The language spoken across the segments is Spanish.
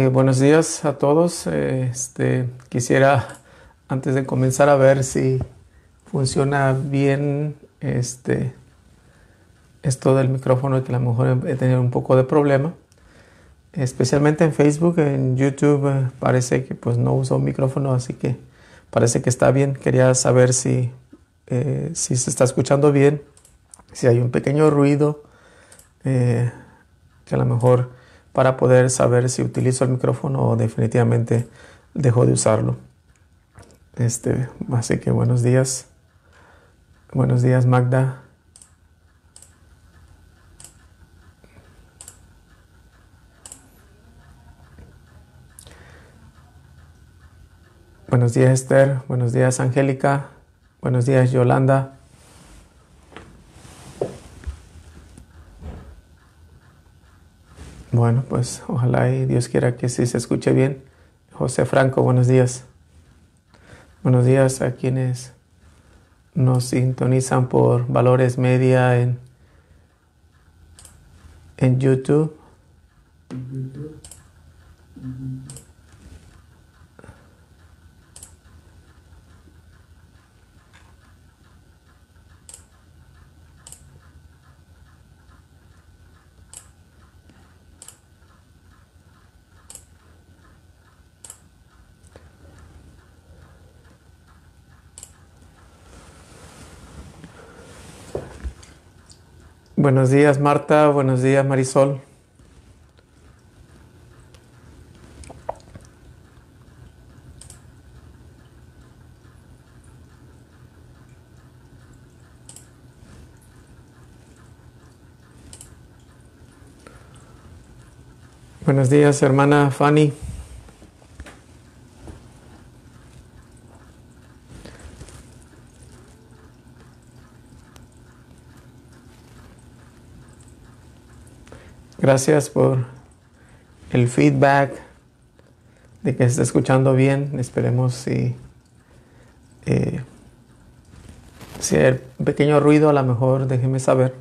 Eh, buenos días a todos. Eh, este, quisiera, antes de comenzar, a ver si funciona bien este, esto del micrófono, que a lo mejor he tenido un poco de problema. Especialmente en Facebook, en YouTube, eh, parece que pues no uso micrófono, así que parece que está bien. Quería saber si, si se está escuchando bien, si hay un pequeño ruido, que a lo mejor para poder saber si utilizo el micrófono o definitivamente dejo de usarlo. Este, así que buenos días. Buenos días, Magda. Buenos días, Esther. Buenos días, Angélica. Buenos días, Yolanda. Bueno, pues ojalá y Dios quiera que sí se escuche bien. José Franco, buenos días. Buenos días a quienes nos sintonizan por Valores Media en, en YouTube. Buenos días Marta, buenos días Marisol. Buenos días, hermana Fanny. Gracias por el feedback de que está escuchando bien. Esperemos si, eh, hay si pequeño ruido, a lo mejor déjeme saber,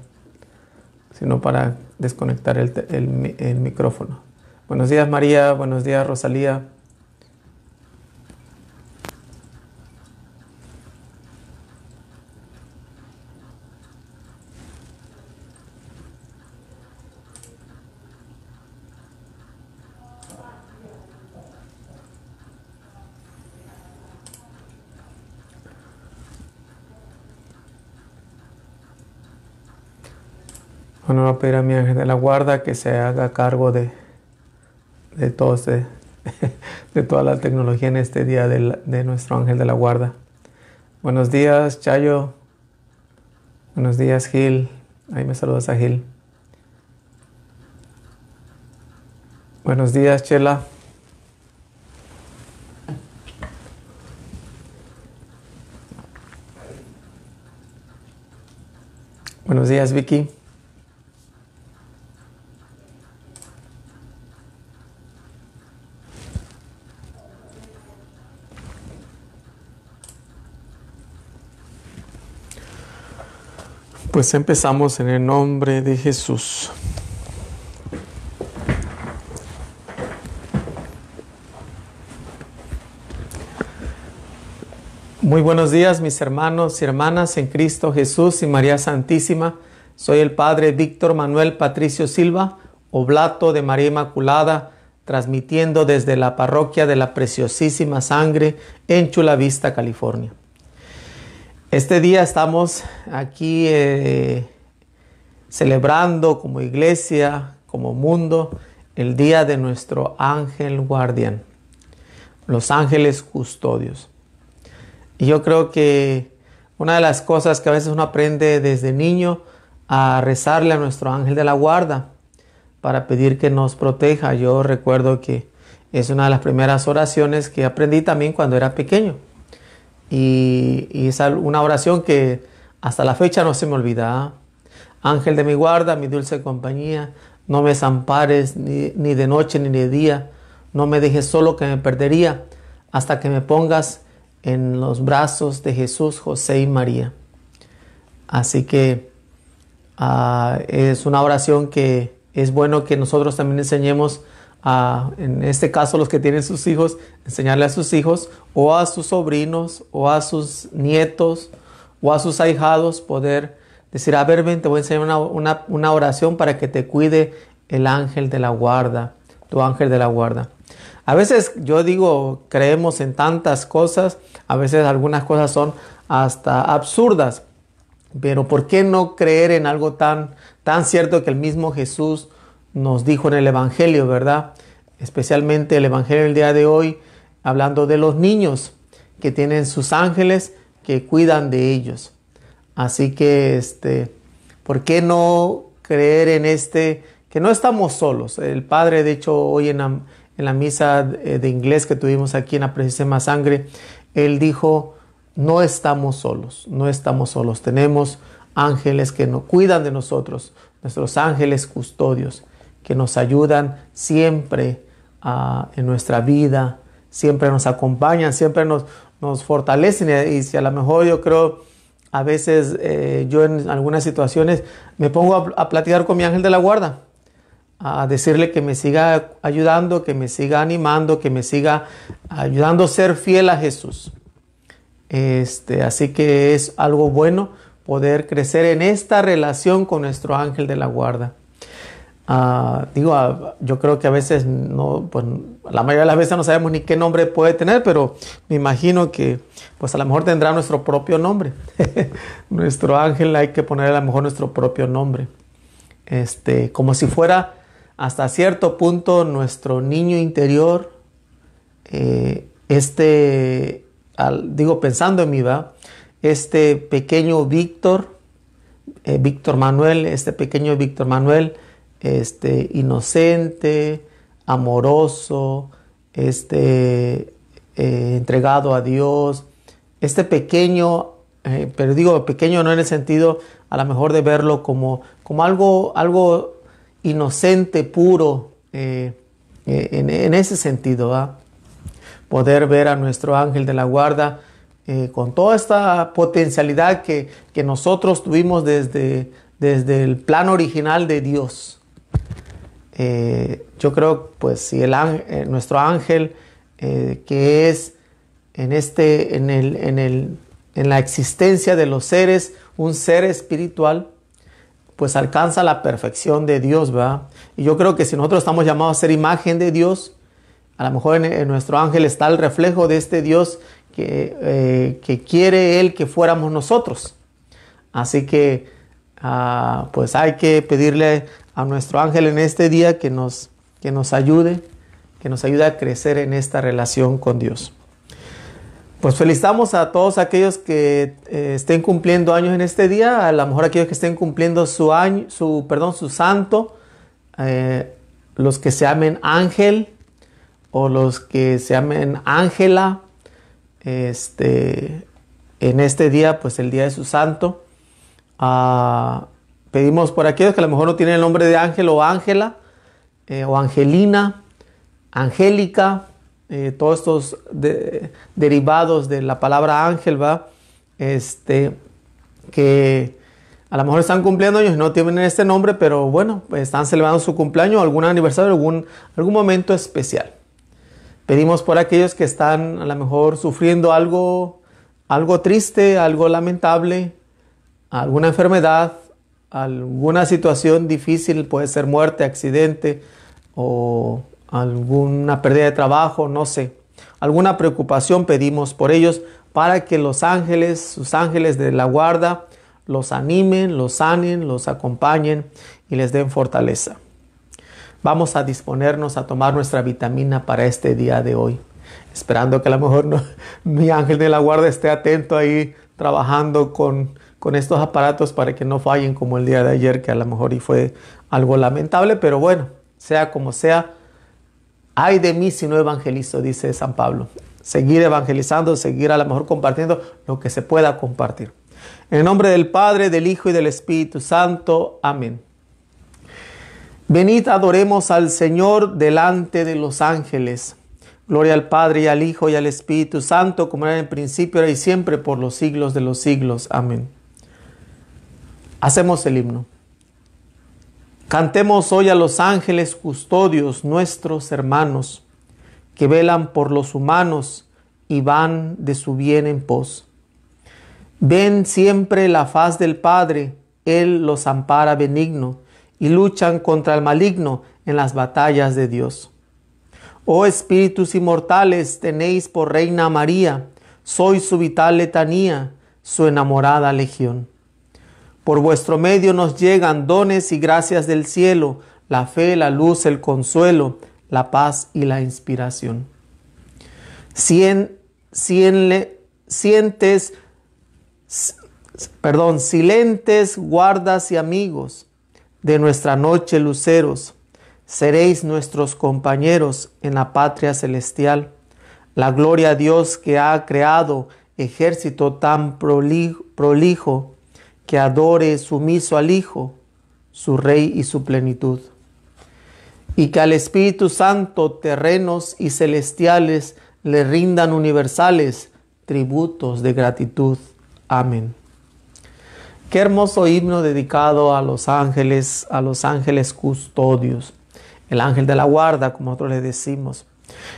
sino para desconectar el micrófono. Buenos días María, buenos días Rosalía. Bueno, voy a pedir a mi ángel de la guarda que se haga cargo de, de, todo de toda la tecnología en este día de, de nuestro ángel de la guarda. Buenos días, Chayo. Buenos días, Gil. Ahí me saludas a Gil. Buenos días, Chela. Buenos días, Vicky. Pues empezamos en el nombre de Jesús. Muy buenos días mis hermanos y hermanas en Cristo Jesús y María Santísima. Soy el Padre Víctor Manuel Patricio Silva, oblato de María Inmaculada, transmitiendo desde la parroquia de la Preciosísima Sangre en Chula Vista, California. Este día estamos aquí eh, celebrando como iglesia, como mundo, el día de nuestro ángel guardián, los ángeles custodios. Y yo creo que una de las cosas que a veces uno aprende desde niño a rezarle a nuestro ángel de la guarda para pedir que nos proteja. Yo recuerdo que es una de las primeras oraciones que aprendí también cuando era pequeño y, es una oración que hasta la fecha no se me olvida. ¿ah? Ángel de mi guarda, mi dulce compañía, no me desampares ni, de noche ni de día, no me dejes solo que me perdería, hasta que me pongas en los brazos de Jesús, José y María. Así que ah, es una oración que es bueno que nosotros también enseñemos en este caso los que tienen sus hijos, enseñarle a sus hijos o a sus sobrinos o a sus nietos o a sus ahijados poder decir, a ver, ven, te voy a enseñar una, oración para que te cuide el ángel de la guarda, tu ángel de la guarda. A veces yo digo, creemos en tantas cosas, a veces algunas cosas son hasta absurdas, pero ¿por qué no creer en algo tan, tan cierto que el mismo Jesús nos dijo en el Evangelio, ¿verdad? Especialmente el Evangelio del día de hoy, hablando de los niños que tienen sus ángeles que cuidan de ellos. Así que, este, ¿por qué no creer en este, que no estamos solos? El Padre, de hecho, hoy en la, misa de inglés que tuvimos aquí en la Más Sangre, él dijo, no estamos solos, no estamos solos, tenemos ángeles que nos cuidan de nosotros, nuestros ángeles custodios que nos ayudan siempre ah, en nuestra vida, siempre nos acompañan, siempre nos, fortalecen. Y si a lo mejor yo creo, a veces eh, yo en algunas situaciones me pongo a, a, platicar con mi ángel de la guarda, a decirle que me siga ayudando, que me siga animando, que me siga ayudando a ser fiel a Jesús. Este, así que es algo bueno poder crecer en esta relación con nuestro ángel de la guarda. Ah, digo, ah, yo creo que a veces no, pues la mayoría de las veces no sabemos ni qué nombre puede tener, pero me imagino que pues a lo mejor tendrá nuestro propio nombre. nuestro ángel hay que poner a lo mejor nuestro propio nombre. Este, como si fuera hasta cierto punto nuestro niño interior, eh, este, digo pensando en mi va, este pequeño Víctor, eh, Víctor Manuel, este pequeño Víctor Manuel, este, inocente, amoroso, este, eh, entregado a Dios. Este pequeño, eh, pero digo pequeño no en el sentido a lo mejor de verlo como, como algo, algo inocente, puro, eh, en, ese sentido. Poder ver a nuestro ángel de la guarda con toda esta potencialidad que, nosotros tuvimos desde, desde el plan original de Dios. Eh, yo creo, pues, si el eh, nuestro ángel, eh, que es en, este, en, el, en, el, en la existencia de los seres, un ser espiritual, pues alcanza la perfección de Dios, ¿verdad? Y yo creo que si nosotros estamos llamados a ser imagen de Dios, a lo mejor en, nuestro ángel está el reflejo de este Dios que, quiere Él que fuéramos nosotros. Así que, ah, pues hay que pedirle a nuestro ángel en este día que nos, que nos ayude, que nos ayude a crecer en esta relación con Dios. Pues felicitamos a todos aquellos que eh, estén cumpliendo años en este día, a lo mejor aquellos que estén cumpliendo su año, su perdón, su santo, eh, los que se amen Ángel o los que se amen Ángela, este, en este día, pues el día de su santo. Pedimos por aquellos que a lo mejor no tienen el nombre de Ángel o Ángela, eh, o Angelina, Angélica, eh, todos estos derivados de la palabra ángel, ¿va? Este, que a lo mejor están cumpliendo años y no tienen este nombre, pero bueno, están celebrando su cumpleaños, algún aniversario, algún, algún momento especial. Pedimos por aquellos que están a lo mejor sufriendo algo, algo triste, algo lamentable, alguna enfermedad, alguna situación difícil, puede ser muerte, accidente o alguna pérdida de trabajo, no sé. Alguna preocupación pedimos por ellos para que los ángeles, sus ángeles de la guarda, los animen, los sanen, los acompañen y les den fortaleza. Vamos a disponernos a tomar nuestra vitamina para este día de hoy, esperando que a lo mejor mi ángel de la guarda esté atento ahí trabajando con con estos aparatos para que no fallen como el día de ayer, que a lo mejor y fue algo lamentable, pero bueno, sea como sea, ay de mí si no evangelizo, dice San Pablo. Seguir evangelizando, seguir a lo mejor compartiendo lo que se pueda compartir. En el nombre del Padre, del Hijo y del Espíritu Santo. Amén. Venid, adoremos al Señor delante de los ángeles. Gloria al Padre y al Hijo y al Espíritu Santo, como era en principio, y siempre, por los siglos de los siglos. Amén. Hacemos el himno. Cantemos hoy a los ángeles custodios, nuestros hermanos, que velan por los humanos y van de su bien en pos. Ven siempre la faz del Padre, Él los ampara benigno, y luchan contra el maligno en las batallas de Dios. Oh espíritus inmortales, tenéis por Reina María, soy su vital letanía, su enamorada legión. Por vuestro medio nos llegan dones y gracias del cielo, la fe, la luz, el consuelo, la paz y la inspiración. sientes, perdón, silentes guardas y amigos de nuestra noche luceros, seréis nuestros compañeros en la patria celestial. La gloria a Dios que ha creado ejército tan prolijo que adore sumiso al Hijo, su Rey y su plenitud, y que al Espíritu Santo terrenos y celestiales le rindan universales tributos de gratitud. Amén. Qué hermoso himno dedicado a los ángeles, a los ángeles custodios, el ángel de la guarda, como nosotros le decimos.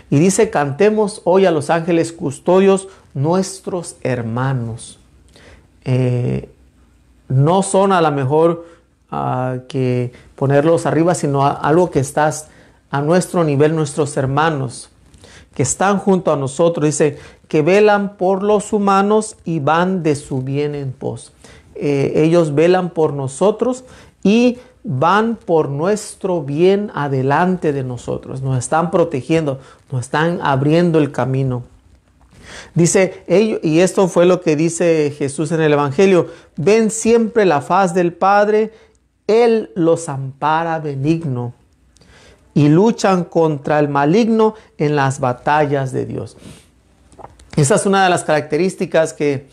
Y dice, cantemos hoy a los ángeles custodios, nuestros hermanos. Eh, no son a lo mejor ah, que ponerlos arriba, sino algo que estás a nuestro nivel, nuestros hermanos que están junto a nosotros, dice, que velan por los humanos y van de su bien en pos. Eh, ellos velan por nosotros y van por nuestro bien adelante de nosotros, nos están protegiendo, nos están abriendo el camino. Dice, ellos y esto fue lo que dice Jesús en el Evangelio, ven siempre la faz del Padre, Él los ampara benigno y luchan contra el maligno en las batallas de Dios. Esa es una de las características que,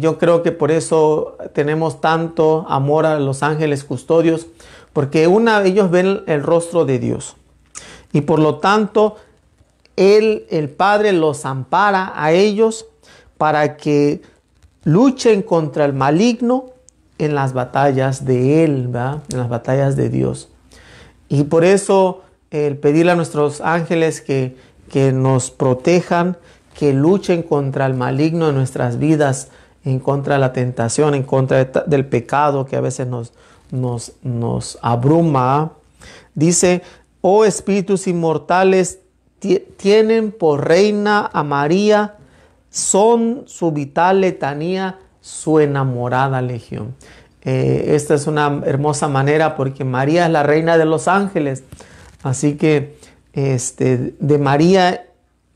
yo creo que por eso tenemos tanto amor a los ángeles custodios, porque ellos ven el rostro de Dios y por lo tanto él, el Padre, los ampara a ellos para que luchen contra el maligno en las batallas de Él, en las batallas de Dios. Y por eso el pedirle a nuestros ángeles que, que nos protejan, que luchen contra el maligno en nuestras vidas, en contra de la tentación, en contra del pecado que a veces nos, nos, nos abruma. Dice, oh espíritus inmortales, tienen por reina a María, son su vital letanía, su enamorada legión. Eh, esta es una hermosa manera porque María es la reina de los ángeles. Así que este, de María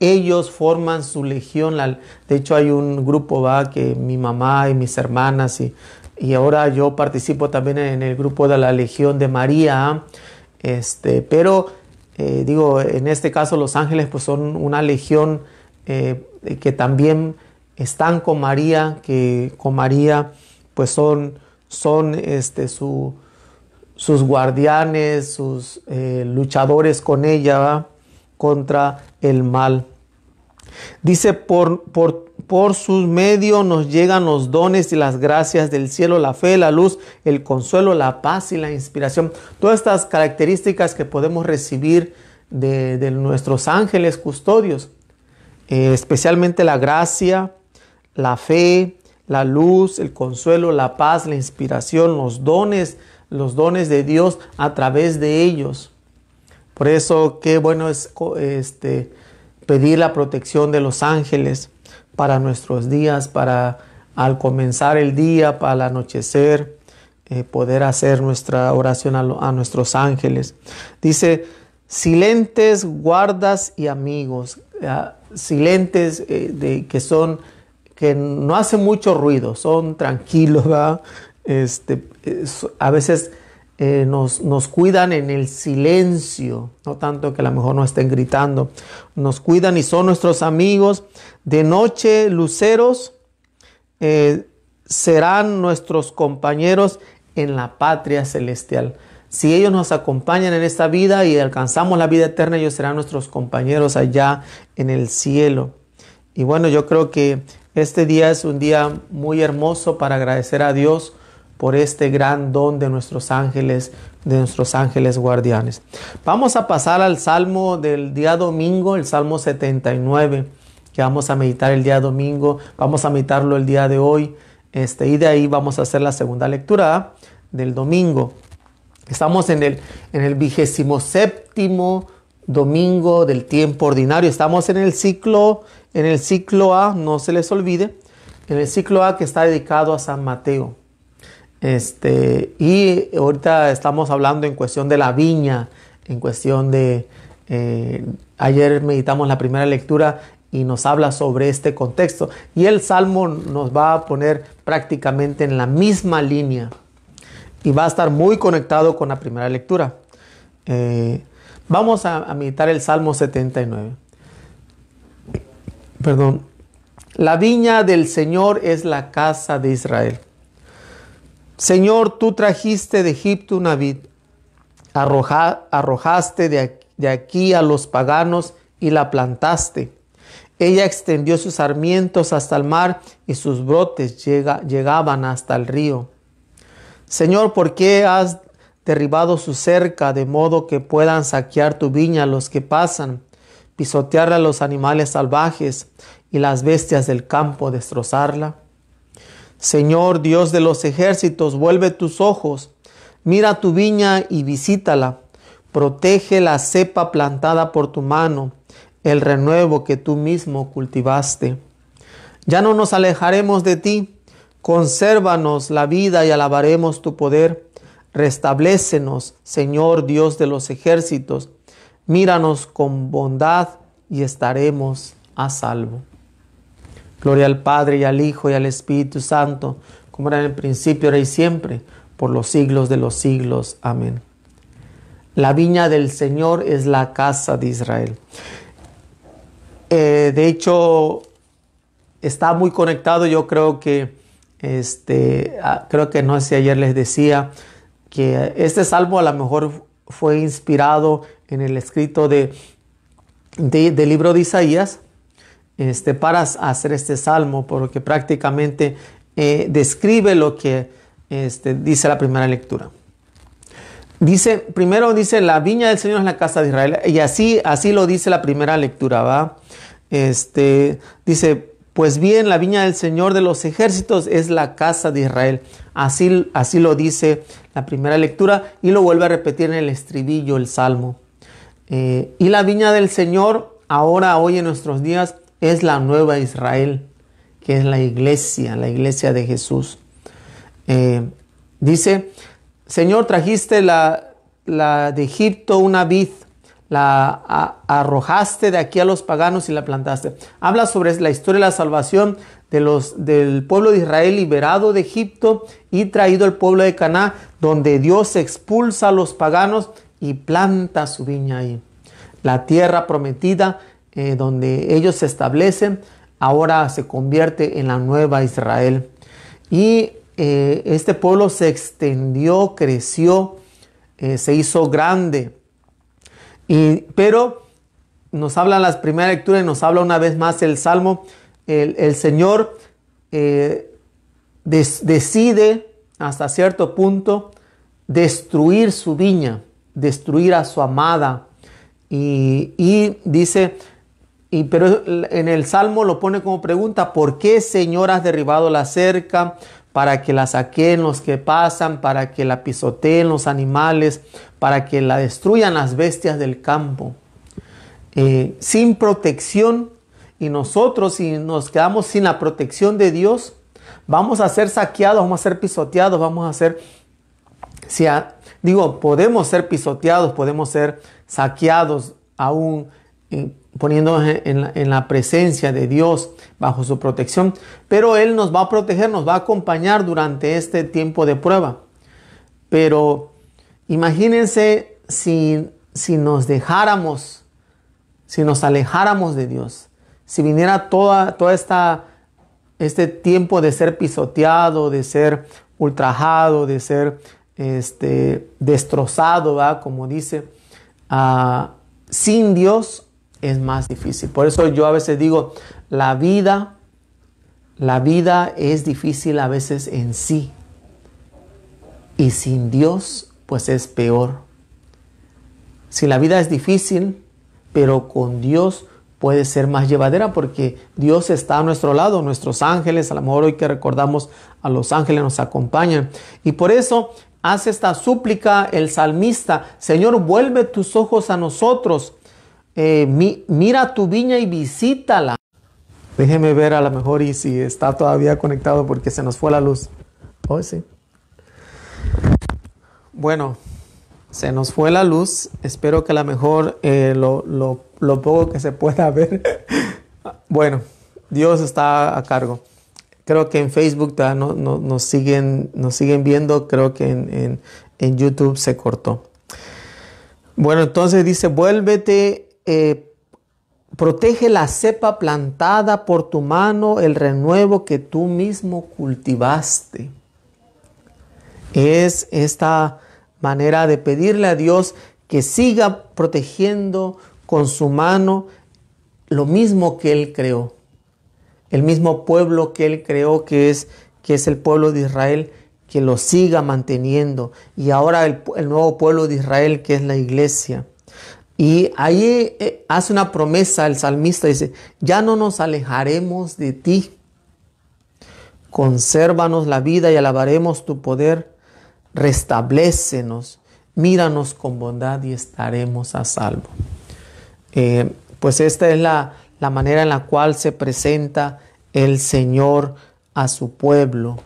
ellos forman su legión. de hecho hay un grupo va que mi mamá y mis hermanas y, y ahora yo participo también en el grupo de la legión de María. Este, pero eh, digo, en este caso los ángeles pues son una legión eh, que también están con María, que con María pues son, son este, sus guardianes, sus eh, luchadores con ella contra el mal. Dice, por, por, por sus medios nos llegan los dones y las gracias del cielo, la fe, la luz, el consuelo, la paz y la inspiración. Todas estas características que podemos recibir de, nuestros ángeles custodios, eh, especialmente la gracia, la fe, la luz, el consuelo, la paz, la inspiración, los dones, los dones de Dios a través de ellos. Por eso qué bueno es este, pedir la protección de los ángeles para nuestros días, para al comenzar el día, para el anochecer, eh, poder hacer nuestra oración a, nuestros ángeles. Dice, silentes, guardas y amigos, ah, silentes eh, de, que son, que no hacen mucho ruido, son tranquilos, Este, eh, a veces eh, nos, cuidan en el silencio, no tanto que a lo mejor no estén gritando, nos cuidan y son nuestros amigos. De noche, luceros eh, serán nuestros compañeros en la patria celestial. Si ellos nos acompañan en esta vida y alcanzamos la vida eterna, ellos serán nuestros compañeros allá en el cielo. Y bueno, yo creo que este día es un día muy hermoso para agradecer a Dios por este gran don de nuestros ángeles, de nuestros ángeles guardianes. Vamos a pasar al salmo del día domingo, el salmo 79, que vamos a meditar el día domingo, vamos a meditarlo el día de hoy, este, y de ahí vamos a hacer la segunda lectura del domingo. Estamos en el, en el vigésimo séptimo domingo del tiempo ordinario. Estamos en el ciclo, en el ciclo A, no se les olvide, en el ciclo A que está dedicado a San Mateo. Este, y ahorita estamos hablando en cuestión de la viña, en cuestión de... Eh, ayer meditamos la primera lectura y nos habla sobre este contexto. Y el Salmo nos va a poner prácticamente en la misma línea y va a estar muy conectado con la primera lectura. Eh, vamos a, a, meditar el Salmo 79. Perdón. La viña del Señor es la casa de Israel. Señor, tú trajiste de Egipto una vid, arrojaste de aquí, a los paganos y la plantaste. Ella extendió sus sarmientos hasta el mar y sus brotes llegaban hasta el río. Señor, ¿por qué has derribado su cerca de modo que puedan saquear tu viña los que pasan, pisotear a los animales salvajes y las bestias del campo, destrozarla? Señor Dios de los ejércitos, vuelve tus ojos, mira tu viña y visítala. Protege la cepa plantada por tu mano, el renuevo que tú mismo cultivaste. Ya no nos alejaremos de ti, consérvanos la vida y alabaremos tu poder. Restablécenos, Señor Dios de los ejércitos, míranos con bondad y estaremos a salvo. Gloria al Padre y al Hijo y al Espíritu Santo, como era en el principio, era y siempre, por los siglos de los siglos. Amén. La viña del Señor es la casa de Israel. Eh, de hecho, está muy conectado. Yo creo que, este, ah, creo que no sé, ayer les decía que este salmo a lo mejor fue inspirado en el escrito de, de del libro de Isaías, este, para hacer este salmo, porque prácticamente eh, describe lo que este, dice la primera lectura. Dice, primero dice, la viña del Señor es la casa de Israel. Y así, así lo dice la primera lectura, ¿va? Este, dice, pues bien, la viña del Señor de los ejércitos es la casa de Israel. Así, así lo dice la primera lectura y lo vuelve a repetir en el estribillo, el salmo. Eh, y la viña del Señor, ahora, hoy en nuestros días, es la nueva Israel, que es la iglesia, la iglesia de Jesús. Eh, dice, Señor, trajiste la, de Egipto una vid, la arrojaste de aquí a los paganos y la plantaste. Habla sobre la historia de la salvación del pueblo de Israel liberado de Egipto y traído al pueblo de Cana, donde Dios expulsa a los paganos y planta su viña ahí. La tierra prometida eh, donde ellos se establecen, ahora se convierte en la nueva Israel. Y eh, este pueblo se extendió, creció, eh, se hizo grande. pero nos habla las primeras lecturas y nos habla una vez más el Salmo. El, Señor decide hasta cierto punto destruir su viña, destruir a su amada. Y, y dice, y, pero en el Salmo lo pone como pregunta, ¿por qué Señor has derribado la cerca para que la saquen los que pasan, para que la pisoteen los animales, para que la destruyan las bestias del campo? Eh, sin protección y nosotros si nos quedamos sin la protección de Dios, vamos a ser saqueados, vamos a ser pisoteados, vamos a ser, digo, podemos ser pisoteados, podemos ser saqueados aún eh, poniéndonos en la, presencia de Dios bajo su protección. Pero Él nos va a proteger, nos va a acompañar durante este tiempo de prueba. Pero imagínense si, si nos dejáramos, si nos alejáramos de Dios, si viniera toda, toda esta este tiempo de ser pisoteado, de ser ultrajado, de ser este, destrozado, como dice, ah, sin Dios es más difícil. Por eso yo a veces digo, la vida, la vida es difícil a veces en sí. Y sin Dios, pues es peor. Si la vida es difícil, pero con Dios puede ser más llevadera porque Dios está a nuestro lado, nuestros ángeles, a lo mejor hoy que recordamos a los ángeles nos acompañan. Y por eso hace esta súplica el salmista, Señor, vuelve tus ojos a nosotros eh, mira tu viña y visítala. Déjeme ver a lo mejor y si está todavía conectado porque se nos fue la luz. Oh, sí. Bueno, se nos fue la luz. Espero que a lo mejor eh, lo, poco que se pueda ver. bueno, Dios está a cargo creo que en Facebook nos, siguen, nos siguen viendo, creo que en, en, YouTube se cortó. Bueno, entonces dice, vuélvete eh, protege la cepa plantada por tu mano, el renuevo que tú mismo cultivaste. Es esta manera de pedirle a Dios que siga protegiendo con su mano lo mismo que Él creó, el mismo pueblo que Él creó que es, que es el pueblo de Israel, que lo siga manteniendo. Y ahora el nuevo pueblo de Israel que es la iglesia. Y ahí eh, hace una promesa el salmista, dice, ya no nos alejaremos de ti. Consérvanos la vida y alabaremos tu poder. Restablécenos, míranos con bondad y estaremos a salvo. Eh, pues esta es la, manera en la cual se presenta el Señor a su pueblo.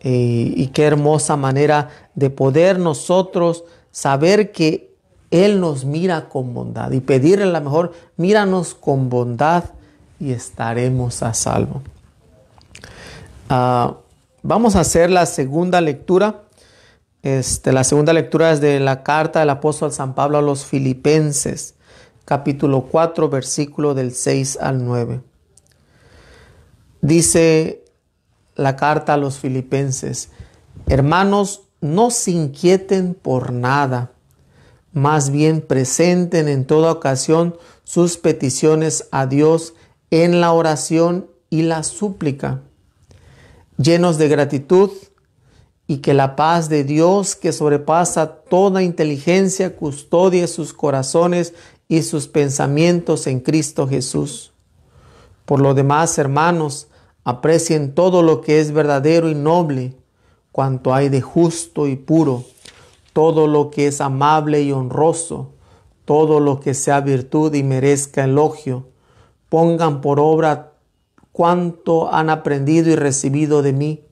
Eh, y qué hermosa manera de poder nosotros saber que él nos mira con bondad y pedirle la mejor, míranos con bondad y estaremos a salvo. Ah, vamos a hacer la segunda lectura. Este, la segunda lectura es de la carta del apóstol San Pablo a los filipenses, capítulo 4, versículo del 6 al 9. Dice la carta a los filipenses, hermanos, no se inquieten por nada más bien presenten en toda ocasión sus peticiones a Dios en la oración y la súplica, llenos de gratitud y que la paz de Dios que sobrepasa toda inteligencia custodie sus corazones y sus pensamientos en Cristo Jesús. Por lo demás, hermanos, aprecien todo lo que es verdadero y noble, cuanto hay de justo y puro todo lo que es amable y honroso, todo lo que sea virtud y merezca elogio. Pongan por obra cuanto han aprendido y recibido de mí,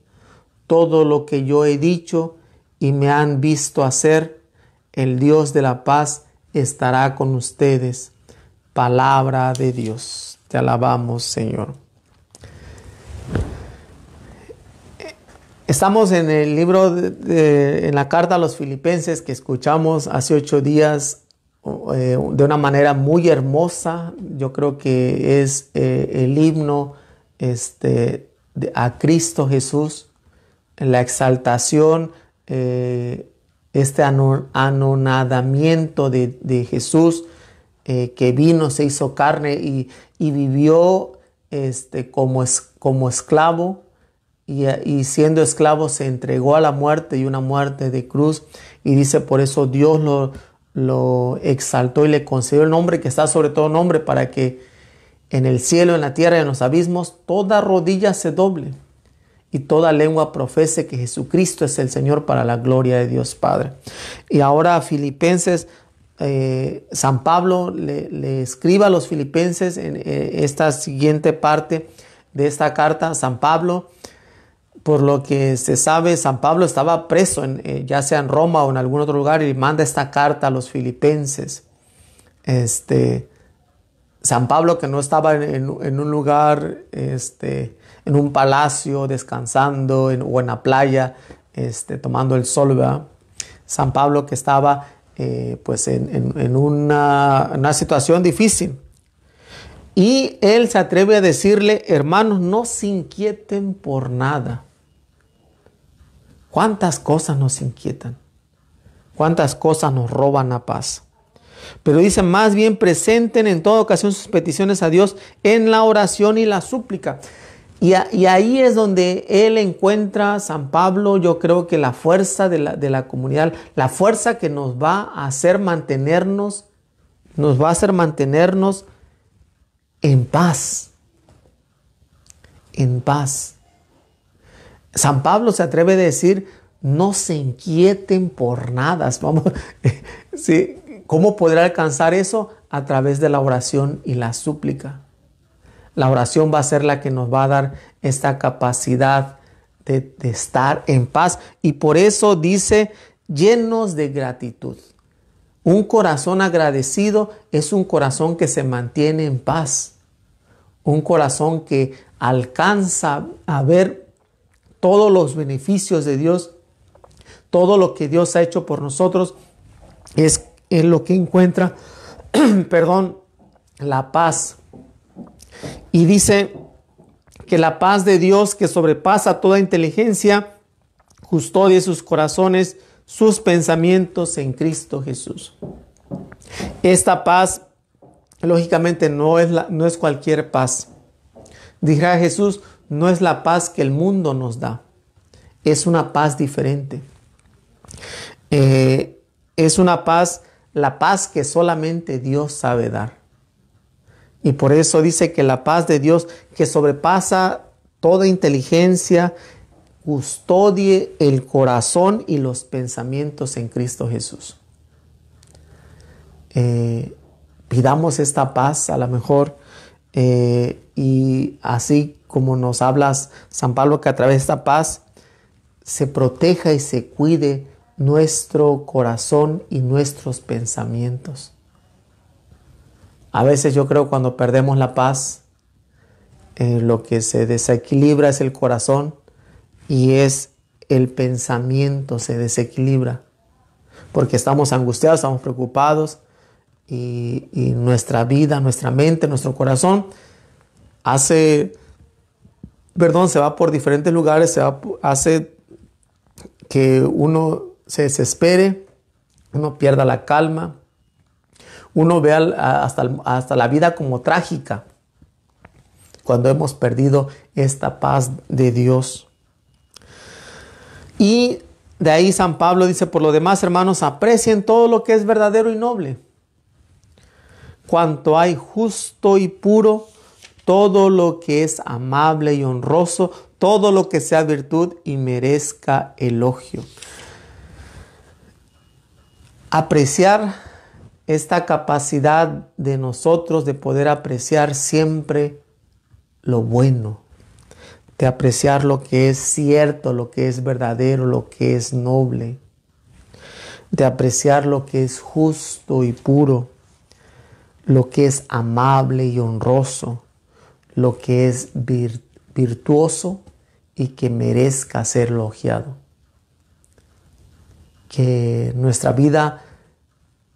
todo lo que yo he dicho y me han visto hacer, el Dios de la paz estará con ustedes. Palabra de Dios. Te alabamos, Señor. Estamos en el libro, en la carta a los filipenses que escuchamos hace ocho días eh, de una manera muy hermosa. Yo creo que es eh, el himno este, a Cristo Jesús, la exaltación, eh, este anonadamiento de, Jesús que vino, se hizo carne y, y vivió este, como, como esclavo y, siendo esclavo se entregó a la muerte y una muerte de cruz. Y dice, por eso Dios lo, lo exaltó y le concedió el nombre que está sobre todo nombre para que en el cielo, en la tierra, y en los abismos, toda rodilla se doble y toda lengua profese que Jesucristo es el Señor para la gloria de Dios Padre. Y ahora Filipenses, eh, San Pablo le, le, escribe a los filipenses en eh, esta siguiente parte de esta carta, San Pablo, por lo que se sabe, San Pablo estaba preso, en, eh, ya sea en Roma o en algún otro lugar, y manda esta carta a los filipenses. Este, San Pablo, que no estaba en, un lugar, este, en un palacio, descansando o en la playa, este, tomando el sol, San Pablo, que estaba eh, pues en una situación difícil. Y él se atreve a decirle, hermanos, no se inquieten por nada. ¿Cuántas cosas nos inquietan? ¿Cuántas cosas nos roban la paz? Pero dice, más bien presenten en toda ocasión sus peticiones a Dios en la oración y la súplica. Y, ahí es donde él encuentra, San Pablo, yo creo que la fuerza de la, de la comunidad, la fuerza que nos va a hacer mantenernos, nos va a hacer mantenernos en paz, en paz. San Pablo se atreve a decir, no se inquieten por nada. ¿Cómo podrá alcanzar eso? A través de la oración y la súplica. La oración va a ser la que nos va a dar esta capacidad de, de estar en paz. Y por eso dice, llenos de gratitud. Un corazón agradecido es un corazón que se mantiene en paz. Un corazón que alcanza a ver todos los beneficios de Dios, todo lo que Dios ha hecho por nosotros, es en lo que encuentra, perdón, la paz. Y dice que la paz de Dios que sobrepasa toda inteligencia, custodie sus corazones, sus pensamientos en Cristo Jesús. Esta paz, lógicamente, no es, la, no es cualquier paz. Dirá Jesús, no es la paz que el mundo nos da, es una paz diferente. Eh, es una paz, la paz que solamente Dios sabe dar. Y por eso dice que la paz de Dios que sobrepasa toda inteligencia, custodie el corazón y los pensamientos en Cristo Jesús. Eh, pidamos esta paz a lo mejor eh, y así como nos hablas San Pablo, que a través de esta paz se proteja y se cuide nuestro corazón y nuestros pensamientos. A veces yo creo cuando perdemos la paz, eh, lo que se desequilibra es el corazón y es el pensamiento se desequilibra, porque estamos angustiados, estamos preocupados y, y nuestra vida, nuestra mente, nuestro corazón hace perdón, se va por diferentes lugares, se hace que uno se desespere, uno pierda la calma, uno ve hasta la vida como trágica cuando hemos perdido esta paz de Dios. Y de ahí San Pablo dice, por lo demás, hermanos, aprecien todo lo que es verdadero y noble, cuanto hay justo y puro, todo lo que es amable y honroso, todo lo que sea virtud y merezca elogio. Apreciar esta capacidad de nosotros de poder apreciar siempre lo bueno, de apreciar lo que es cierto, lo que es verdadero, lo que es noble, de apreciar lo que es justo y puro, lo que es amable y honroso, lo que es virtuoso y que merezca ser elogiado. Que nuestra vida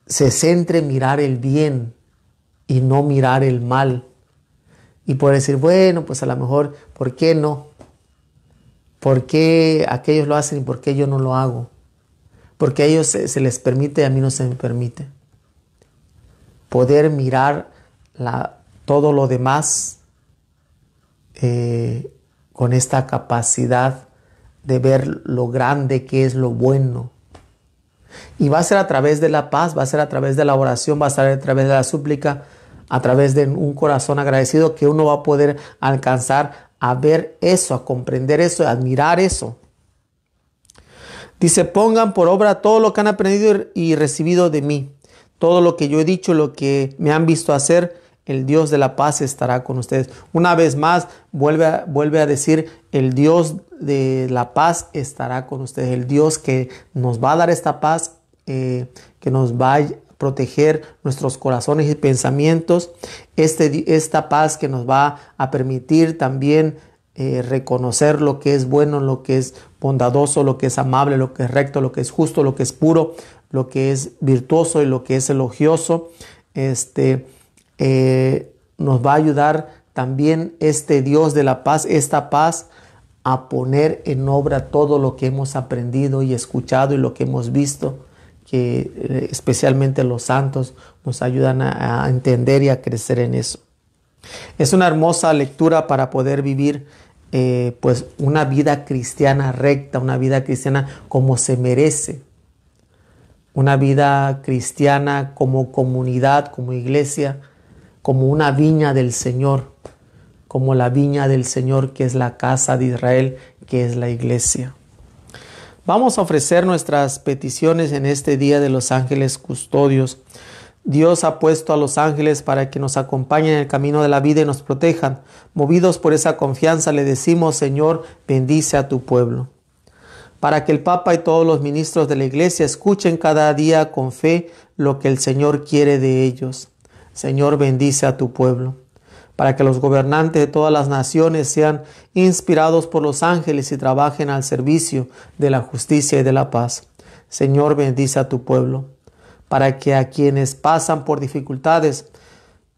se centre en mirar el bien y no mirar el mal. Y poder decir, bueno, pues a lo mejor, ¿por qué no? ¿Por qué aquellos lo hacen y por qué yo no lo hago? Porque a ellos se, les permite y a mí no se me permite. Poder mirar la, todo lo demás eh, con esta capacidad de ver lo grande que es lo bueno. Y va a ser a través de la paz, va a ser a través de la oración, va a ser a través de la súplica, a través de un corazón agradecido que uno va a poder alcanzar a ver eso, a comprender eso, a admirar eso. Dice, pongan por obra todo lo que han aprendido y recibido de mí, todo lo que yo he dicho, lo que me han visto hacer el Dios de la paz estará con ustedes. Una vez más, vuelve a, vuelve a decir, el Dios de la paz estará con ustedes. El Dios que nos va a dar esta paz, eh, que nos va a proteger nuestros corazones y pensamientos. Este, esta paz que nos va a permitir también eh, reconocer lo que es bueno, lo que es bondadoso, lo que es amable, lo que es recto, lo que es justo, lo que es puro, lo que es virtuoso y lo que es elogioso. Este, eh, nos va a ayudar también este Dios de la paz, esta paz, a poner en obra todo lo que hemos aprendido y escuchado y lo que hemos visto, que eh, especialmente los santos nos ayudan a, entender y a crecer en eso. Es una hermosa lectura para poder vivir eh, pues una vida cristiana recta, una vida cristiana como se merece, una vida cristiana como comunidad, como iglesia, como una viña del Señor, como la viña del Señor que es la casa de Israel, que es la iglesia. Vamos a ofrecer nuestras peticiones en este día de los ángeles custodios. Dios ha puesto a los ángeles para que nos acompañen en el camino de la vida y nos protejan. Movidos por esa confianza, le decimos, Señor, bendice a tu pueblo. Para que el Papa y todos los ministros de la Iglesia escuchen cada día con fe lo que el Señor quiere de ellos. Señor, bendice a tu pueblo, para que los gobernantes de todas las naciones sean inspirados por los ángeles y trabajen al servicio de la justicia y de la paz. Señor, bendice a tu pueblo, para que a quienes pasan por dificultades,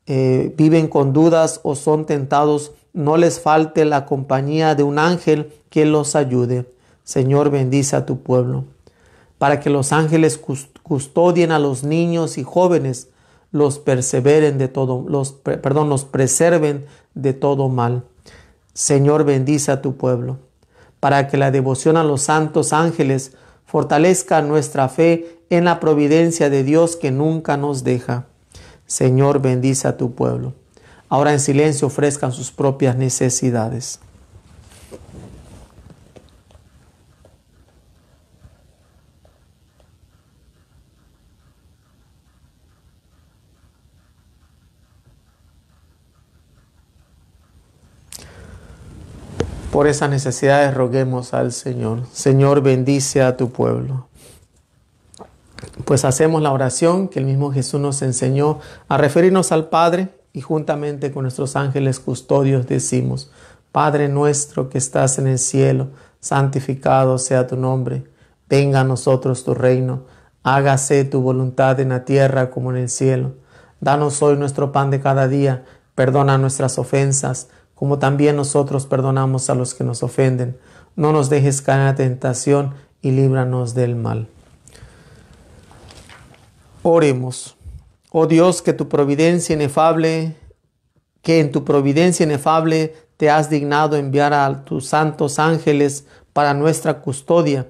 eh, viven con dudas o son tentados, no les falte la compañía de un ángel que los ayude. Señor, bendice a tu pueblo, para que los ángeles custodien a los niños y jóvenes los perseveren de todo, los, perdón, los preserven de todo mal. Señor, bendice a tu pueblo, para que la devoción a los santos ángeles fortalezca nuestra fe en la providencia de Dios que nunca nos deja. Señor, bendice a tu pueblo. Ahora en silencio ofrezcan sus propias necesidades. Por esas necesidades roguemos al Señor. Señor, bendice a tu pueblo. Pues hacemos la oración que el mismo Jesús nos enseñó a referirnos al Padre y juntamente con nuestros ángeles custodios decimos, Padre nuestro que estás en el cielo, santificado sea tu nombre, venga a nosotros tu reino, hágase tu voluntad en la tierra como en el cielo. Danos hoy nuestro pan de cada día, perdona nuestras ofensas, como también nosotros perdonamos a los que nos ofenden. No nos dejes caer en la tentación y líbranos del mal. Oremos. Oh Dios, que tu providencia inefable, que en tu providencia inefable te has dignado enviar a tus santos ángeles para nuestra custodia.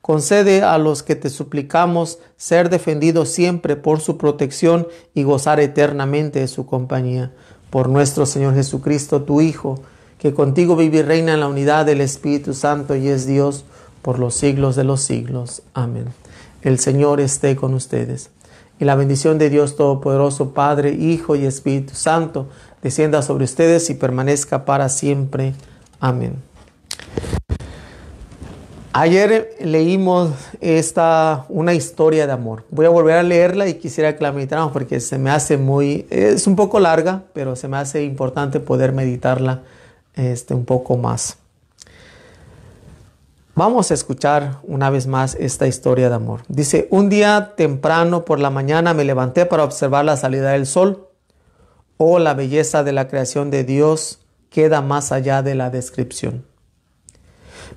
Concede a los que te suplicamos ser defendidos siempre por su protección y gozar eternamente de su compañía por nuestro Señor Jesucristo, tu Hijo, que contigo vive y reina en la unidad del Espíritu Santo y es Dios por los siglos de los siglos. Amén. El Señor esté con ustedes. Y la bendición de Dios Todopoderoso, Padre, Hijo y Espíritu Santo, descienda sobre ustedes y permanezca para siempre. Amén. Ayer leímos esta, una historia de amor. Voy a volver a leerla y quisiera que la meditáramos porque se me hace muy, es un poco larga, pero se me hace importante poder meditarla este, un poco más. Vamos a escuchar una vez más esta historia de amor. Dice, un día temprano por la mañana me levanté para observar la salida del sol. Oh, la belleza de la creación de Dios queda más allá de la descripción.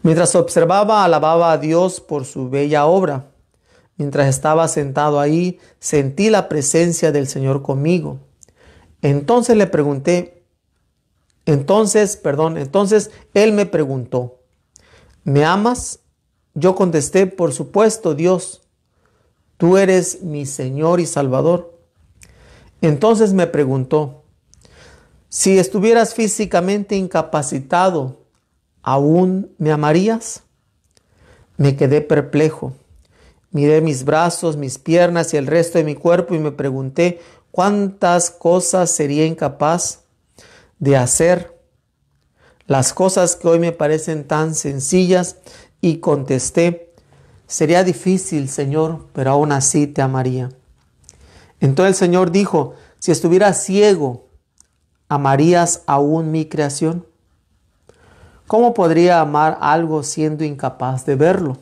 Mientras observaba, alababa a Dios por su bella obra. Mientras estaba sentado ahí, sentí la presencia del Señor conmigo. Entonces le pregunté, entonces, perdón, entonces Él me preguntó, ¿me amas? Yo contesté, por supuesto, Dios, tú eres mi Señor y Salvador. Entonces me preguntó, si estuvieras físicamente incapacitado, ¿aún me amarías? Me quedé perplejo. Miré mis brazos, mis piernas y el resto de mi cuerpo y me pregunté cuántas cosas sería incapaz de hacer. Las cosas que hoy me parecen tan sencillas y contesté, sería difícil, Señor, pero aún así te amaría. Entonces el Señor dijo, si estuviera ciego, ¿amarías aún mi creación? ¿Cómo podría amar algo siendo incapaz de verlo?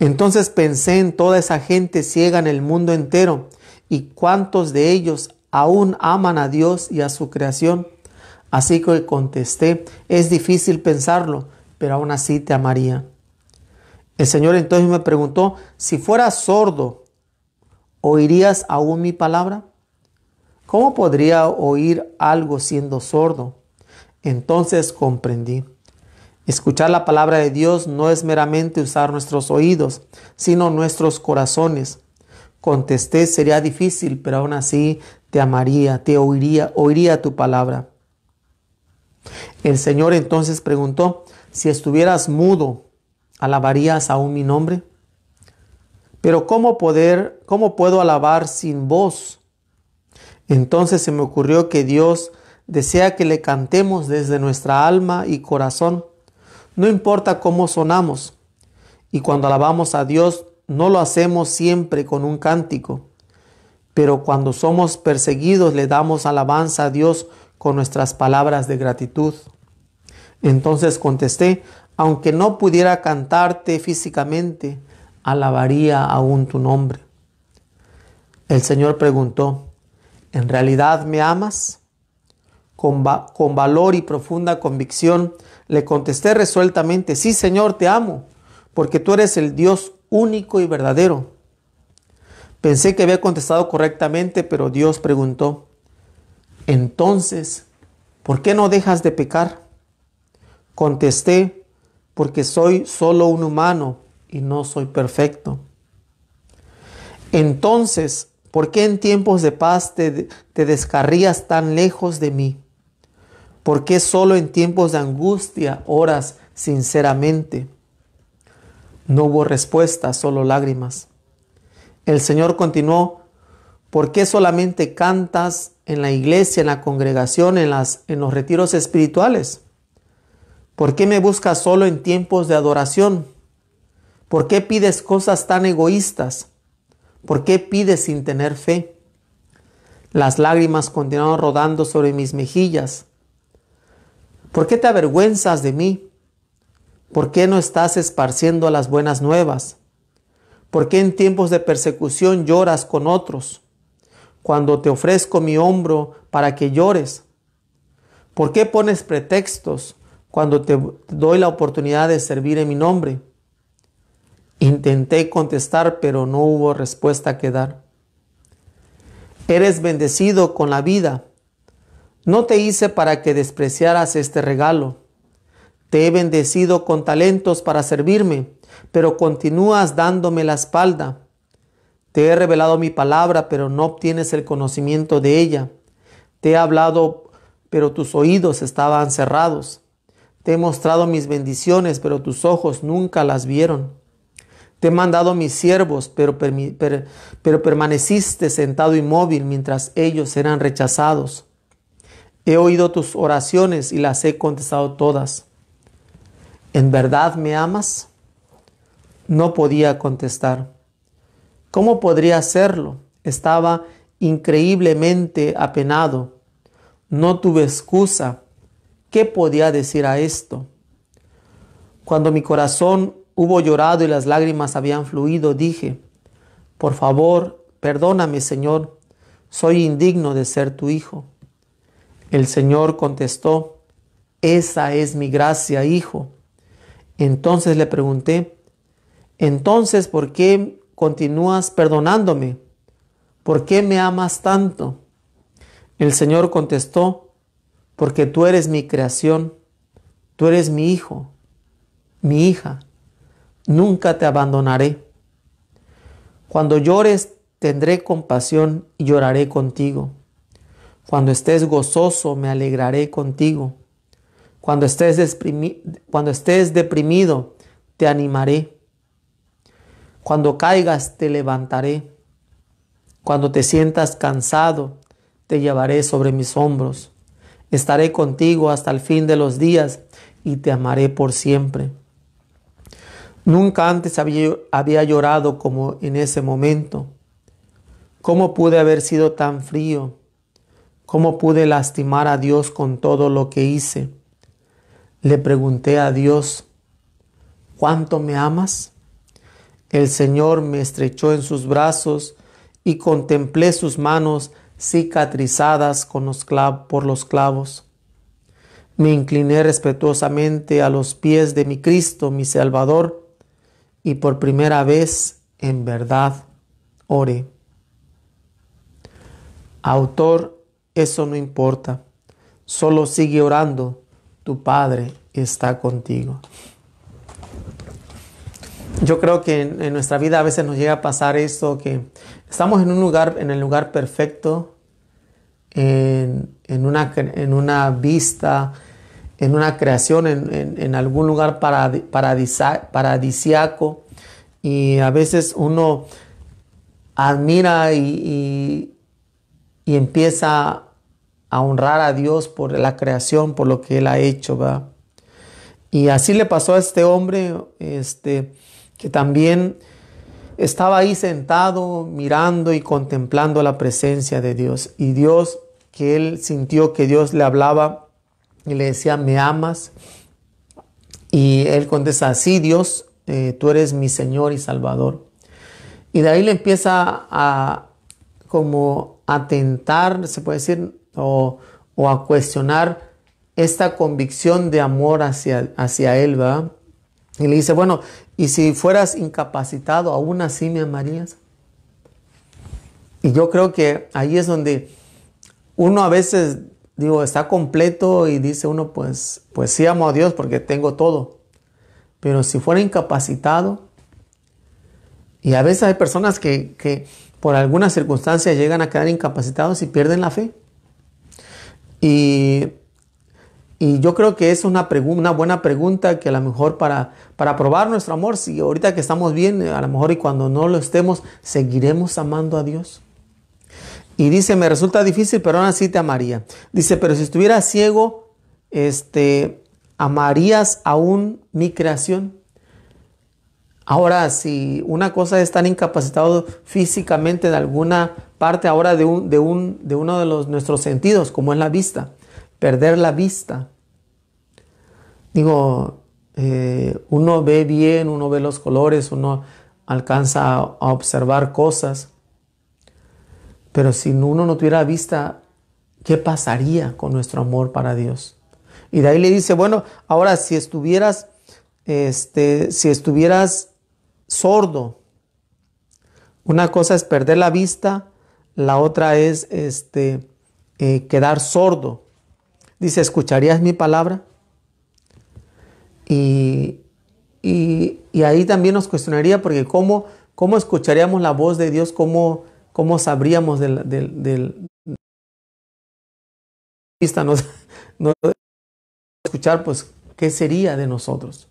Entonces pensé en toda esa gente ciega en el mundo entero y cuántos de ellos aún aman a Dios y a su creación. Así que contesté, es difícil pensarlo, pero aún así te amaría. El Señor entonces me preguntó, si fueras sordo, ¿oirías aún mi palabra? ¿Cómo podría oír algo siendo sordo? Entonces comprendí. Escuchar la palabra de Dios no es meramente usar nuestros oídos, sino nuestros corazones. Contesté, sería difícil, pero aún así te amaría, te oiría, oiría tu palabra. El Señor entonces preguntó, si estuvieras mudo, ¿alabarías aún mi nombre? Pero ¿cómo poder, cómo puedo alabar sin voz? Entonces se me ocurrió que Dios desea que le cantemos desde nuestra alma y corazón, no importa cómo sonamos. Y cuando alabamos a Dios, no lo hacemos siempre con un cántico, pero cuando somos perseguidos le damos alabanza a Dios con nuestras palabras de gratitud. Entonces contesté, aunque no pudiera cantarte físicamente, alabaría aún tu nombre. El Señor preguntó, ¿en realidad me amas? con, valor y profunda convicción, le contesté resueltamente, sí Señor, te amo, porque tú eres el Dios único y verdadero. Pensé que había contestado correctamente, pero Dios preguntó, entonces, ¿por qué no dejas de pecar? Contesté, porque soy solo un humano y no soy perfecto. Entonces, ¿por qué en tiempos de paz te descarrías tan lejos de mí? ¿Por qué solo en tiempos de angustia oras sinceramente? No hubo respuesta, solo lágrimas. El Señor continuó, ¿por qué solamente cantas en la iglesia, en la congregación, en, los retiros espirituales? ¿Por qué me buscas solo en tiempos de adoración? ¿Por qué pides cosas tan egoístas? ¿Por qué pides sin tener fe? Las lágrimas continuaron rodando sobre mis mejillas. ¿Por qué te avergüenzas de mí? ¿Por qué no estás esparciendo las buenas nuevas? ¿Por qué en tiempos de persecución lloras con otros? Cuando te ofrezco mi hombro para que llores. ¿Por qué pones pretextos cuando te doy la oportunidad de servir en mi nombre? Intenté contestar, pero no hubo respuesta que dar. Eres bendecido con la vida no te hice para que despreciaras este regalo. Te he bendecido con talentos para servirme, pero continúas dándome la espalda. Te he revelado mi palabra, pero no obtienes el conocimiento de ella. Te he hablado, pero tus oídos estaban cerrados. Te he mostrado mis bendiciones, pero tus ojos nunca las vieron. Te he mandado mis siervos, pero, pero permaneciste sentado inmóvil mientras ellos eran rechazados. He oído tus oraciones y las he contestado todas. ¿En verdad me amas? No podía contestar. ¿Cómo podría hacerlo? Estaba increíblemente apenado. No tuve excusa. ¿Qué podía decir a esto? Cuando mi corazón hubo llorado y las lágrimas habían fluido, dije, por favor, perdóname, Señor, soy indigno de ser tu hijo. El Señor contestó, esa es mi gracia, hijo. Entonces le pregunté, entonces, ¿por qué continúas perdonándome? ¿Por qué me amas tanto? El Señor contestó, porque tú eres mi creación, tú eres mi hijo, mi hija, nunca te abandonaré. Cuando llores, tendré compasión y lloraré contigo. Cuando estés gozoso, me alegraré contigo. Cuando estés, cuando estés deprimido, te animaré. Cuando caigas, te levantaré. Cuando te sientas cansado, te llevaré sobre mis hombros. Estaré contigo hasta el fin de los días y te amaré por siempre. Nunca antes había, había, llorado como en ese momento. ¿Cómo pude haber sido tan frío? ¿Cómo pude lastimar a Dios con todo lo que hice? Le pregunté a Dios, ¿cuánto me amas? El Señor me estrechó en sus brazos y contemplé sus manos cicatrizadas con los por los clavos. Me incliné respetuosamente a los pies de mi Cristo, mi Salvador, y por primera vez, en verdad, oré. Autor eso no importa. Solo sigue orando. Tu Padre está contigo. Yo creo que en, nuestra vida a veces nos llega a pasar esto que estamos en un lugar, en el lugar perfecto, en, una, en una, vista, en una creación, en, algún lugar paradisiaco. Y a veces uno admira y y empieza a honrar a Dios por la creación, por lo que Él ha hecho, va Y así le pasó a este hombre, este, que también estaba ahí sentado mirando y contemplando la presencia de Dios. Y Dios, que él sintió que Dios le hablaba y le decía, ¿me amas? Y él contesta, sí, Dios, eh, tú eres mi Señor y Salvador. Y de ahí le empieza a como tentar, se puede decir, o, a cuestionar esta convicción de amor hacia, hacia él, ¿verdad? Y le dice, bueno, ¿y si fueras incapacitado, aún así me amarías? Y yo creo que ahí es donde uno a veces, digo, está completo y dice uno, pues, pues sí amo a Dios porque tengo todo. Pero si fuera incapacitado, y a veces hay personas que por algunas circunstancias llegan a quedar incapacitados y pierden la fe. Y, yo creo que es una, buena pregunta que a lo mejor para, para probar nuestro amor, si ahorita que estamos bien, a lo mejor y cuando no lo estemos, seguiremos amando a Dios. Y dice, me resulta difícil, pero aún así te amaría. Dice, pero si estuviera ciego, este, amarías aún mi creación. Ahora, si una cosa es estar incapacitado físicamente de alguna parte ahora de, de, un, de uno de los, nuestros sentidos, como es la vista, perder la vista. Digo, eh, uno ve bien, uno ve los colores, uno alcanza a, observar cosas, pero si uno no tuviera vista, ¿qué pasaría con nuestro amor para Dios? Y de ahí le dice, bueno, ahora si estuvieras, este, si estuvieras sordo. Una cosa es perder la vista, la otra es este, eh, quedar sordo. Dice, ¿escucharías mi palabra? Y, y, ahí también nos cuestionaría, porque ¿cómo, cómo escucharíamos la voz de Dios? ¿Cómo, sabríamos del... del, vista escuchar, pues, ¿qué sería de nosotros?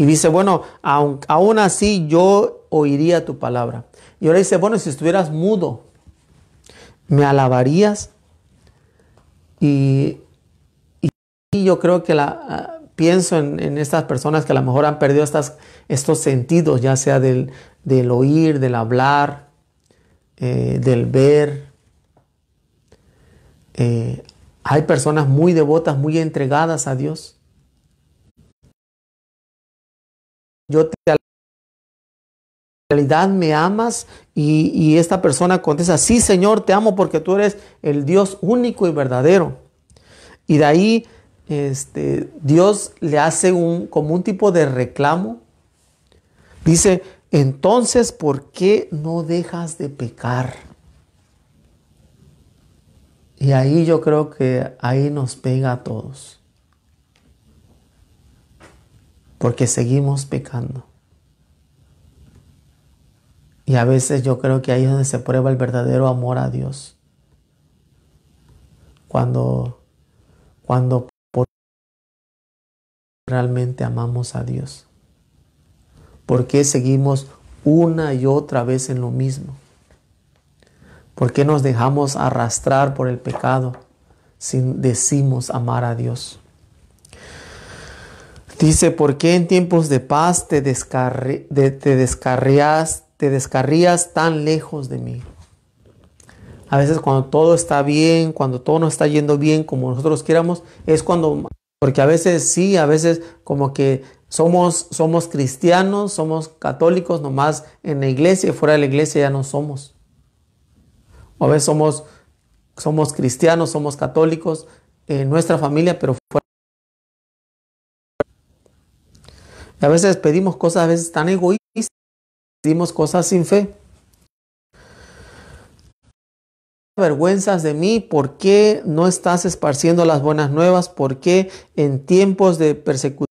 Y dice, bueno, aun, aún así yo oiría tu palabra. Y ahora dice, bueno, si estuvieras mudo, me alabarías. Y, yo creo que la, ah, pienso en, estas personas que a lo mejor han perdido estas, estos sentidos, ya sea del, oír, del hablar, eh, del ver. Eh, hay personas muy devotas, muy entregadas a Dios yo te realidad me amas? Y, y, esta persona contesta, sí Señor, te amo porque tú eres el Dios único y verdadero. Y de ahí este, Dios le hace un, como un tipo de reclamo. Dice, entonces, ¿por qué no dejas de pecar? Y ahí yo creo que ahí nos pega a todos porque seguimos pecando. Y a veces yo creo que ahí es donde se prueba el verdadero amor a Dios. Cuando, cuando realmente amamos a Dios. ¿Por qué seguimos una y otra vez en lo mismo? ¿Por qué nos dejamos arrastrar por el pecado si decimos amar a Dios? Dice, ¿por qué en tiempos de paz te, te, descarrías, te tan lejos de mí? A veces cuando todo está bien, cuando todo no está yendo bien como nosotros queramos, es cuando, porque a veces sí, a veces como que somos, somos cristianos, somos católicos nomás en la iglesia y fuera de la iglesia ya no somos. a veces somos, somos cristianos, somos católicos en nuestra familia, pero fuera A veces pedimos cosas, a veces tan egoístas, pedimos cosas sin fe. Vergüenzas de mí, ¿por qué no estás esparciendo las buenas nuevas? ¿Por qué en tiempos de persecución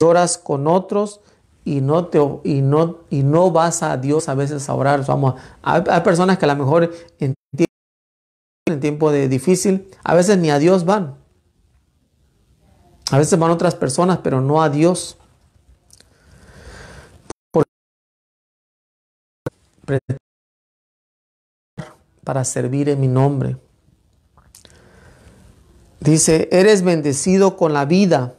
lloras con otros? y no, te, y, no, y no vas a Dios a veces a orar. Vamos, hay, hay personas que a lo mejor en tiempo, en tiempo de difícil, a veces ni a Dios van. A veces van otras personas, pero no a Dios. para servir en mi nombre. Dice, eres bendecido con la vida.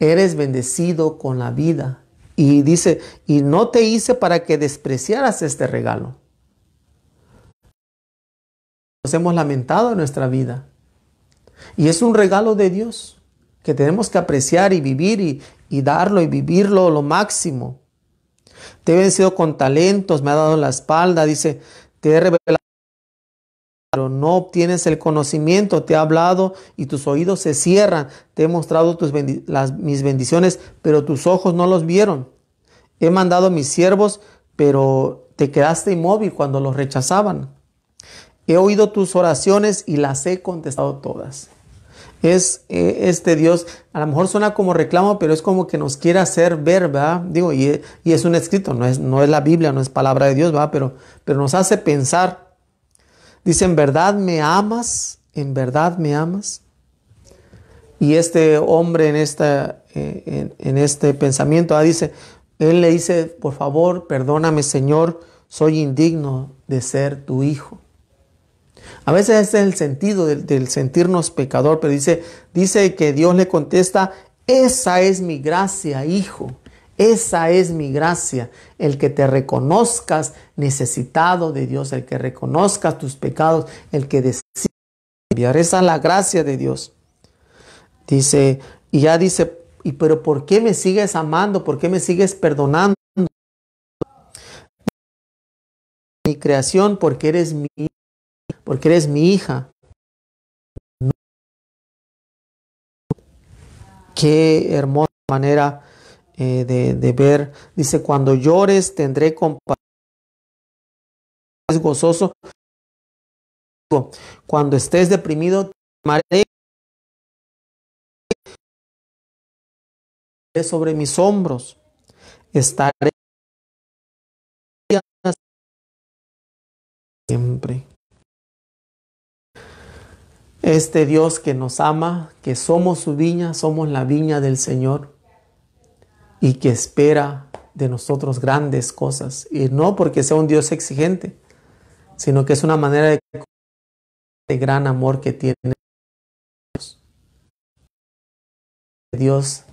Eres bendecido con la vida. Y dice, y no te hice para que despreciaras este regalo. Nos hemos lamentado en nuestra vida. Y es un regalo de Dios que tenemos que apreciar y vivir y, darlo y vivirlo lo máximo. Te he vencido con talentos, me ha dado la espalda, dice, te he revelado, pero no obtienes el conocimiento, te he hablado y tus oídos se cierran, te he mostrado tus mis bendiciones, pero tus ojos no los vieron. He mandado mis siervos, pero te quedaste inmóvil cuando los rechazaban. He oído tus oraciones y las he contestado todas es eh, este Dios. A lo mejor suena como reclamo, pero es como que nos quiere hacer ver, ¿verdad? Digo, y, y es un escrito, no es, no es, la Biblia, no es palabra de Dios, ¿verdad? Pero, pero nos hace pensar. Dice, en verdad me amas, en verdad me amas. Y este hombre en, esta, eh, en, este pensamiento dice, él le dice, por favor, perdóname Señor, soy indigno de ser tu hijo. A veces es el sentido del, sentirnos pecador, pero dice, dice que Dios le contesta, esa es mi gracia, hijo. Esa es mi gracia, el que te reconozcas necesitado de Dios, el que reconozcas tus pecados, el que decidas enviar. Esa es la gracia de Dios. Dice, y ya dice, y pero ¿por qué me sigues amando? ¿Por qué me sigues perdonando? Mi creación, porque eres mi porque eres mi hija. Qué hermosa manera eh, de, ver. Dice, cuando llores tendré compasión. Es gozoso. Cuando estés deprimido, te sobre mis hombros. Estaré este Dios que nos ama, que somos su viña, somos la viña del Señor y que espera de nosotros grandes cosas. Y no porque sea un Dios exigente, sino que es una manera de, este gran amor que tiene Dios. Dios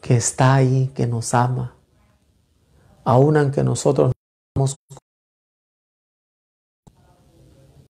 que está ahí, que nos ama, aun aunque nosotros no